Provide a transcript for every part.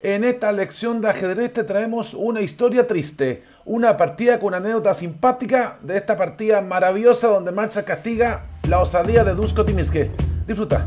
En esta lección de ajedrez te traemos una historia triste, una partida con anécdota simpática de esta partida maravillosa donde Marcha castiga la osadía de Dusko Timiske. Disfruta.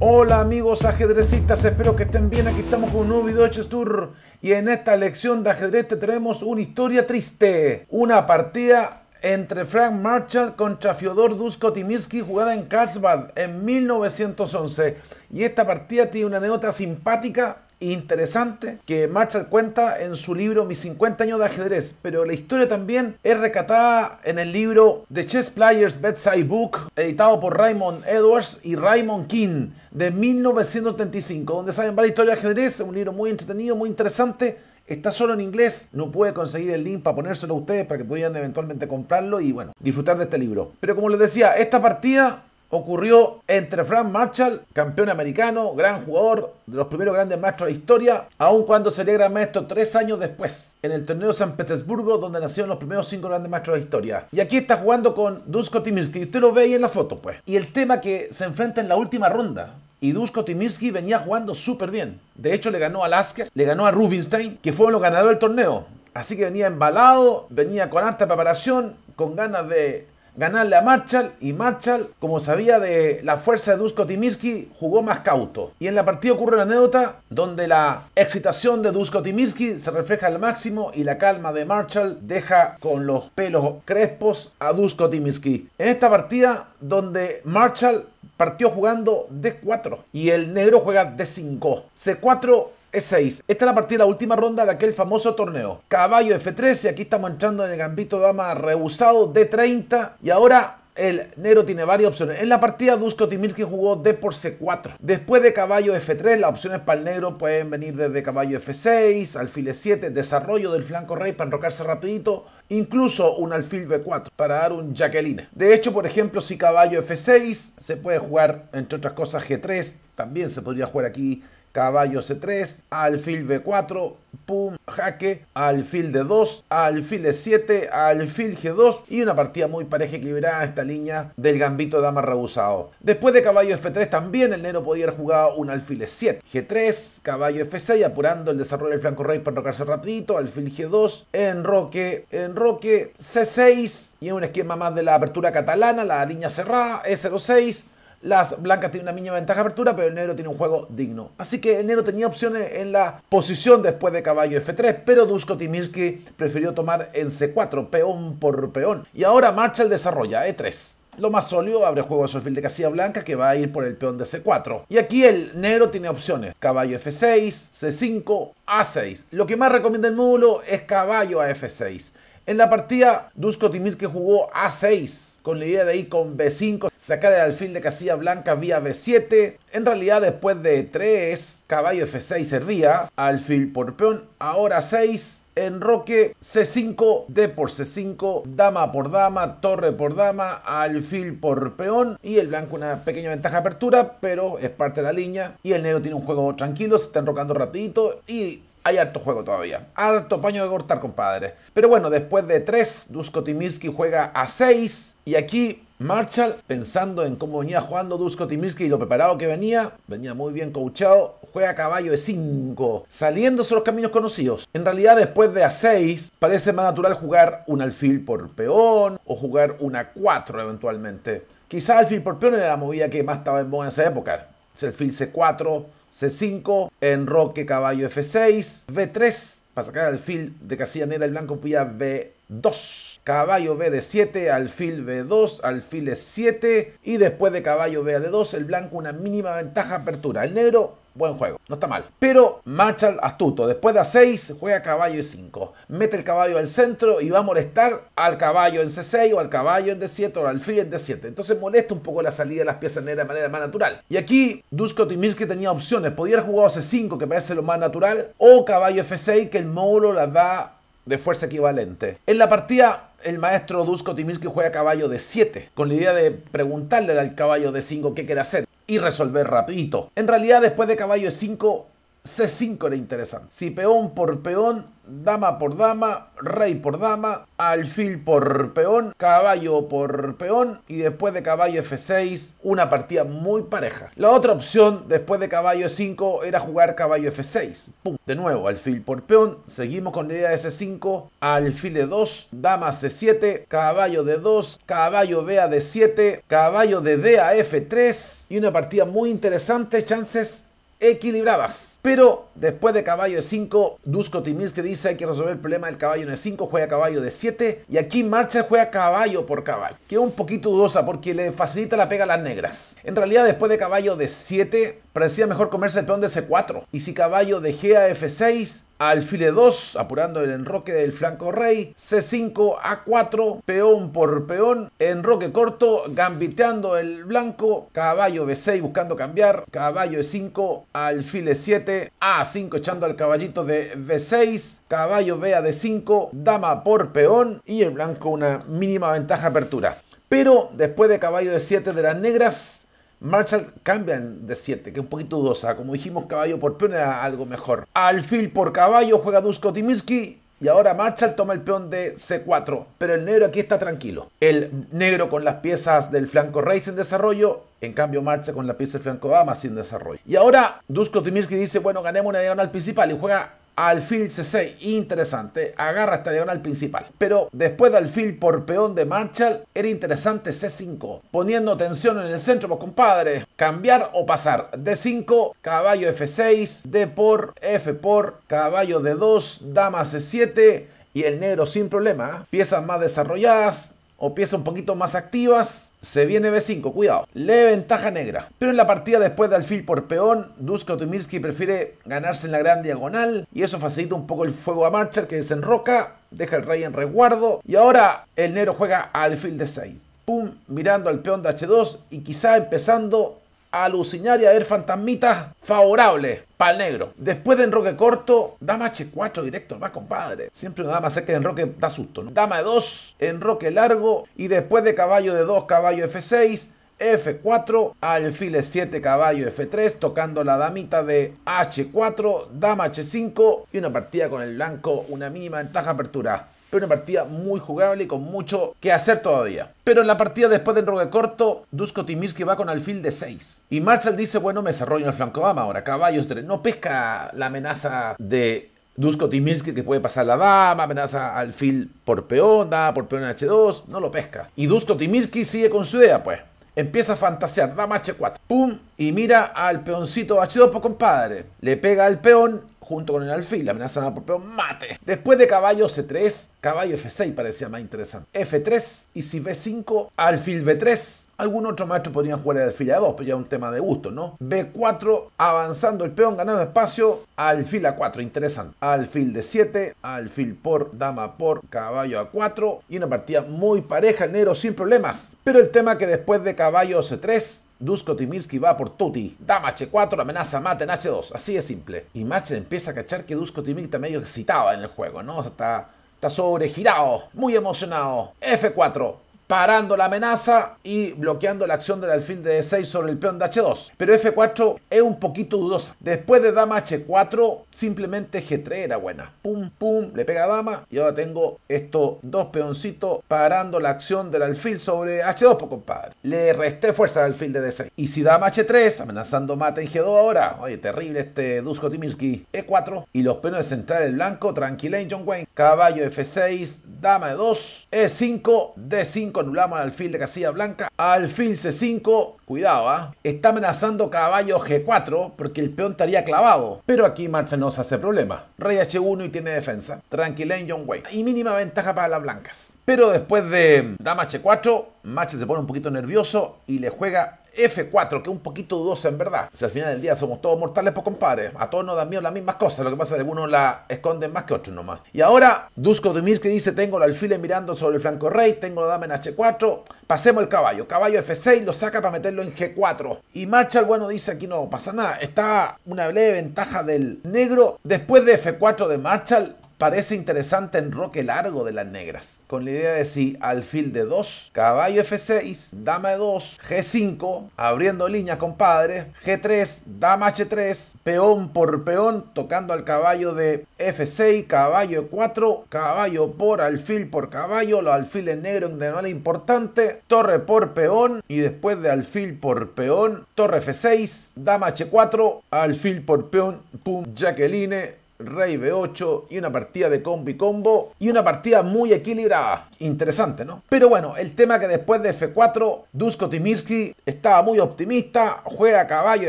Hola amigos ajedrecistas, espero que estén bien. Aquí estamos con un nuevo video Tour y en esta lección de ajedrez te traemos una historia triste, una partida entre Frank Marshall contra Fyodor Dusko Timirski jugada en Carlsbad en 1911. Y esta partida tiene una anécdota simpática e interesante que Marshall cuenta en su libro Mis 50 años de ajedrez, pero la historia también es recatada en el libro The Chess Players Bedside Book, editado por Raymond Edwards y Raymond King de 1935, donde saben varias historias de ajedrez, un libro muy entretenido, muy interesante Está solo en inglés, no puede conseguir el link para ponérselo a ustedes para que pudieran eventualmente comprarlo y bueno, disfrutar de este libro. Pero como les decía, esta partida ocurrió entre Frank Marshall, campeón americano, gran jugador, de los primeros grandes maestros de la historia, aun cuando celebra maestro tres años después, en el torneo de San Petersburgo, donde nacieron los primeros cinco grandes maestros de la historia. Y aquí está jugando con Dusko Timirski, usted lo ve ahí en la foto, pues. Y el tema que se enfrenta en la última ronda, y Dusko Timirski venía jugando súper bien. De hecho, le ganó a Lasker, le ganó a Rubinstein, que fue lo ganador del torneo. Así que venía embalado, venía con harta preparación, con ganas de ganarle a Marshall y Marshall, como sabía de la fuerza de Dusko Timirski, jugó más cauto. Y en la partida ocurre la anécdota donde la excitación de Dusko Timirski se refleja al máximo y la calma de Marshall deja con los pelos crespos a Dusko Timirski. En esta partida donde Marshall partió jugando D4 y el negro juega D5. C4 e6. Esta es la partida, la última ronda de aquel famoso torneo. Caballo f 3 y aquí estamos entrando en el gambito dama rehusado, D30. Y ahora el negro tiene varias opciones. En la partida, Dusko que jugó D por C4. Después de caballo F3, las opciones para el negro pueden venir desde caballo F6, alfil E7, desarrollo del flanco rey para enrocarse rapidito, incluso un alfil B4 para dar un jaqueline. De hecho, por ejemplo, si caballo F6, se puede jugar, entre otras cosas, G3. También se podría jugar aquí caballo C3, alfil B4, pum, jaque, alfil D2, alfil e 7 alfil G2 y una partida muy pareja equilibrada esta línea del gambito dama rebusado. Después de caballo F3 también el negro podía haber jugado un alfil E7, G3, caballo F6 apurando el desarrollo del flanco rey para enrocarse rapidito, alfil G2, enroque, enroque C6 y un esquema más de la apertura catalana, la línea cerrada, E06 las blancas tienen una mínima ventaja de apertura, pero el negro tiene un juego digno. Así que el negro tenía opciones en la posición después de caballo F3, pero Dusko Timirski prefirió tomar en C4, peón por peón. Y ahora marcha el desarrolla E3. Lo más sólido abre juego a su alfil de casilla blanca que va a ir por el peón de C4. Y aquí el negro tiene opciones. Caballo F6, C5, A6. Lo que más recomienda el módulo es caballo a F6. En la partida, Dusko Timir que jugó A6, con la idea de ir con B5, sacar el alfil de casilla blanca vía B7. En realidad, después de 3, caballo F6 servía, alfil por peón, ahora 6. Enroque C5, D por C5, dama por dama, torre por dama, alfil por peón y el blanco una pequeña ventaja de apertura, pero es parte de la línea y el negro tiene un juego tranquilo, se está enrocando rapidito y hay harto juego todavía. Harto paño de cortar, compadre. Pero bueno, después de 3, Dusko Timirski juega a 6. Y aquí Marshall, pensando en cómo venía jugando Dusko Timirski y lo preparado que venía, venía muy bien coachado, juega a caballo de 5, saliéndose los caminos conocidos. En realidad, después de A6, parece más natural jugar un alfil por peón o jugar una 4 eventualmente. Quizá alfil por peón era la movida que más estaba en boga en esa época. Es el alfil C4 C5, enroque caballo F6, B3 para sacar alfil de casilla negra el blanco pilla B2. Caballo B de 7, alfil B2, alfil E7 y después de caballo B de 2 el blanco una mínima ventaja apertura. El negro Buen juego, no está mal. Pero Marshall astuto, después de a 6 juega caballo y 5. Mete el caballo al centro y va a molestar al caballo en C6 o al caballo en D7 o al alfil en D7. Entonces molesta un poco la salida de las piezas negras de manera más natural. Y aquí Dusko Mirsky tenía opciones. Podía haber jugado C5, que parece lo más natural, o caballo F6, que el módulo las da de fuerza equivalente. En la partida el maestro Dusko Timirski juega caballo de 7, con la idea de preguntarle al caballo de 5 qué quiere hacer y resolver rapidito. En realidad después de caballo E5, C5 le interesan. Si peón por peón dama por dama, rey por dama, alfil por peón, caballo por peón y después de caballo F6 una partida muy pareja. La otra opción después de caballo E5 era jugar caballo F6. De nuevo, alfil por peón, seguimos con la idea de C5, alfil E2, dama C7, caballo de 2 caballo B 7 caballo de D a F3 y una partida muy interesante, chances equilibradas. Pero después de caballo de 5, Dusko Timir dice hay que resolver el problema del caballo de 5, juega caballo de 7 y aquí marcha juega caballo por caballo. es un poquito dudosa porque le facilita la pega a las negras. En realidad después de caballo de 7 parecía mejor comerse el peón de C4 y si caballo de G a F6 alfile 2 apurando el enroque del flanco rey, C5, A4, peón por peón, enroque corto, gambiteando el blanco, caballo B6 buscando cambiar, caballo E5, alfil 7 A5 echando al caballito de B6, caballo B a D5, dama por peón y el blanco una mínima ventaja apertura. Pero después de caballo de 7 de las negras, Marshall cambia de 7, que es un poquito dudosa. Como dijimos, caballo por peón era algo mejor. Alfil por caballo juega Dusko Timirski. Y ahora Marshall toma el peón de C4. Pero el negro aquí está tranquilo. El negro con las piezas del flanco rey sin desarrollo. En cambio, marcha con la pieza del flanco Dama sin desarrollo. Y ahora Dusko Timirski dice, bueno, ganemos una diagonal principal. Y juega alfil C6, interesante, agarra esta diagonal principal. Pero después de alfil por peón de Marshall, era interesante C5, poniendo tensión en el centro, pues compadre. Cambiar o pasar, D5, caballo F6, D por, F por, caballo D2, dama C7, y el negro sin problema. Piezas más desarrolladas, o piezas un poquito más activas, se viene B5, cuidado. Le ventaja negra. Pero en la partida después de alfil por peón, Dusko Tumirsky prefiere ganarse en la gran diagonal y eso facilita un poco el fuego a marcha. que desenroca, deja el rey en resguardo y ahora el negro juega alfil de 6. Pum, mirando al peón de H2 y quizá empezando alucinar y a ver fantasmitas favorables para el negro. Después de enroque corto, dama H4 directo, más compadre. Siempre una dama cerca de enroque da susto, ¿no? Dama de 2, enroque largo y después de caballo de 2, caballo F6. F4, alfil 7 caballo F3, tocando la damita de H4, dama H5 y una partida con el blanco, una mínima ventaja apertura una partida muy jugable y con mucho que hacer todavía. Pero en la partida después del rogue corto, Dusko Timirski va con alfil de 6. Y Marshall dice, bueno, me desarrollo el flanco dama ahora, caballos 3. No pesca la amenaza de Dusko Timirski que puede pasar la dama, amenaza alfil por peón, dama por peón H2, no lo pesca. Y Dusko Timirski sigue con su idea, pues. Empieza a fantasear, dama H4, pum, y mira al peoncito H2, pues compadre. Le pega al peón, junto con el alfil, amenazada por peón, mate. Después de caballo C3, caballo F6 parecía más interesante. F3 y si B5, alfil B3. Algún otro maestro podría jugar el alfil A2, pero ya un tema de gusto, ¿no? B4, avanzando el peón, ganando espacio, alfil A4, interesante. Alfil D7, alfil por, dama por, caballo A4 y una partida muy pareja, el negro sin problemas. Pero el tema que después de caballo C3, Dusko Timirski va por Tuti. Dama H4, amenaza, mate en H2. Así de simple. Y Match empieza a cachar que Dusko Timirski está medio excitado en el juego, ¿no? O sea, está, está sobregirado, muy emocionado. F4, parando la amenaza y bloqueando la acción del alfil de D6 sobre el peón de H2. Pero F4 es un poquito dudosa. Después de dama H4, simplemente G3 era buena. Pum, pum, le pega a dama y ahora tengo estos dos peoncitos parando la acción del alfil sobre H2, pues compadre. Le resté fuerza al alfil de D6. Y si dama H3, amenazando mate en G2 ahora. Oye, terrible este Dusko Timirski. E4 y los peones centrales blanco, tranquila John Wayne. Caballo F6, dama E2, E5, D5 anulamos al alfil de casilla blanca. Alfil C5, cuidado, ¿ah? Está amenazando caballo G4 porque el peón estaría clavado. Pero aquí marcha no se hace problema. Rey H1 y tiene defensa. Tranquila en John Wayne. Y mínima ventaja para las blancas. Pero después de dama H4, Marcha se pone un poquito nervioso y le juega F4, que es un poquito dudosa en verdad. Si al final del día somos todos mortales, pues compadre, a todos nos dan miedo las mismas cosas. Lo que pasa es que uno la esconden más que otros nomás. Y ahora, Dusko Dumir que dice: Tengo el alfile mirando sobre el flanco rey, tengo la dama en H4. Pasemos el caballo. Caballo F6 lo saca para meterlo en G4. Y Marshall, bueno, dice: Aquí no pasa nada. Está una leve ventaja del negro. Después de F4 de Marshall, Parece interesante enroque largo de las negras, con la idea de si alfil de 2, caballo f6, dama de 2, g5, abriendo línea compadre, g3, dama h3, peón por peón, tocando al caballo de f6, caballo 4, caballo por alfil por caballo, los alfiles negros en importante, torre por peón y después de alfil por peón, torre f6, dama h4, alfil por peón, pum, jaqueline, rey b8 y una partida de combi combo y una partida muy equilibrada. Interesante, ¿no? Pero bueno, el tema que después de f4, Dusko Timirski estaba muy optimista, juega caballo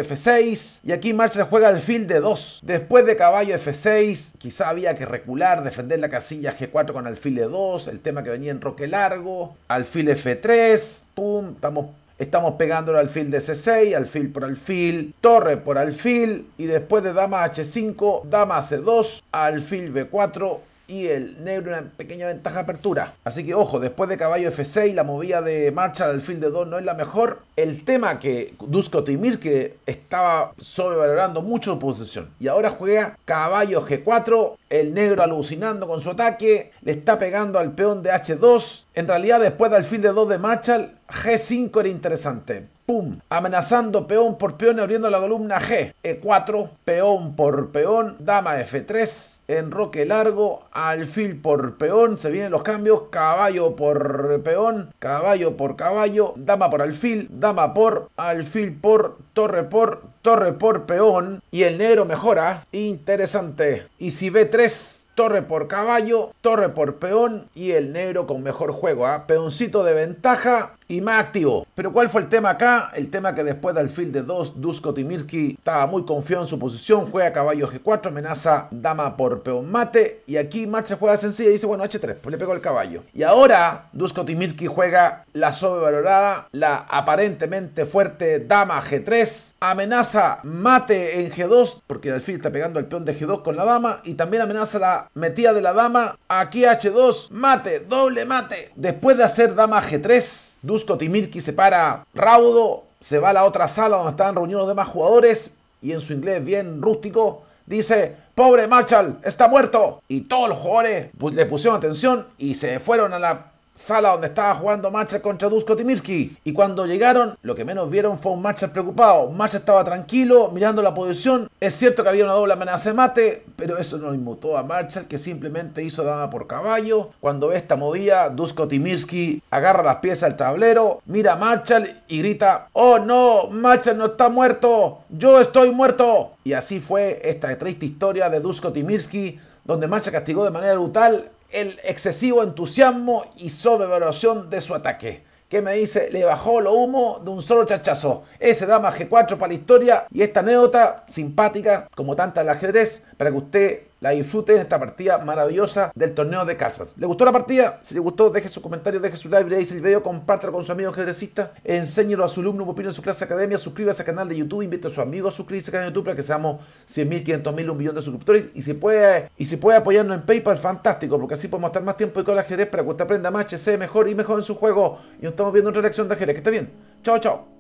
f6 y aquí Marshall juega alfil fil de 2. Después de caballo f6, quizá había que recular, defender la casilla g4 con alfil de 2, el tema que venía en roque largo, alfil f3, pum, estamos Estamos pegándolo alfil de C6, alfil por alfil, torre por alfil y después de dama H5, dama C2, alfil B4, y el negro una pequeña ventaja de apertura. Así que ojo, después de caballo F6, la movida de marcha del fin de 2 no es la mejor. El tema que Dusko Timir que estaba sobrevalorando mucho su posición y ahora juega caballo G4, el negro alucinando con su ataque, le está pegando al peón de H2. En realidad después del fin de 2 de Marshall, G5 era interesante, pum, amenazando peón por peón y abriendo la columna G, E4, peón por peón, dama F3, enroque largo, alfil por peón, se vienen los cambios, caballo por peón, caballo por caballo, dama por alfil, dama por alfil por torre por torre por peón y el negro mejora, interesante. Y si B3 torre por caballo, torre por peón y el negro con mejor juego. ¿ah? Peoncito de ventaja y más activo. Pero ¿cuál fue el tema acá? El tema que después del alfil de 2, Dusko Timirki estaba muy confiado en su posición, juega caballo G4, amenaza dama por peón mate y aquí Marcha juega sencilla y dice, bueno, H3, pues le pegó el caballo. Y ahora Dusko Timirki juega la sobrevalorada, la aparentemente fuerte dama G3, amenaza mate en G2 porque el alfil está pegando el peón de G2 con la dama y también amenaza la metía de la dama, aquí H2, mate, doble mate. Después de hacer dama G3, Dusko Timirki se para raudo, se va a la otra sala donde estaban reunidos los demás jugadores y en su inglés bien rústico dice, pobre Marshall, está muerto. Y todos los jugadores le pusieron atención y se fueron a la sala donde estaba jugando Marshall contra Dusko Timirski. Y cuando llegaron, lo que menos vieron fue un Marshall preocupado. Marshall estaba tranquilo, mirando la posición. Es cierto que había una doble amenaza de mate, pero eso no inmutó a Marshall, que simplemente hizo dama por caballo. Cuando esta movía, Dusko Timirski agarra las piezas al tablero, mira a Marshall y grita: ¡Oh no! ¡Marshall no está muerto! ¡Yo estoy muerto! Y así fue esta triste historia de Dusko Timirski donde Marcha castigó de manera brutal el excesivo entusiasmo y sobrevaloración de su ataque. ¿Qué me dice, le bajó lo humo de un solo chachazo. Ese dama G4 para la historia y esta anécdota simpática, como tanta la ajedrez, para que usted la disfruten esta partida maravillosa del torneo de Carlsbad. ¿Le gustó la partida? Si le gustó, deje su comentario deje su like, si el video, compártelo con su amigo ajedrecista, enséñelo a su alumno, opinión en su clase academia, suscríbase al canal de YouTube, invite a su amigo a suscribirse al canal de YouTube para que seamos 100.000, 500.000, un millón de suscriptores y si puede, y si puede apoyarnos en PayPal, fantástico, porque así podemos estar más tiempo y con el ajedrez para que usted aprenda más, se mejor y mejor en su juego y nos estamos viendo otra lección de ajedrez. Que esté bien. Chao, chao.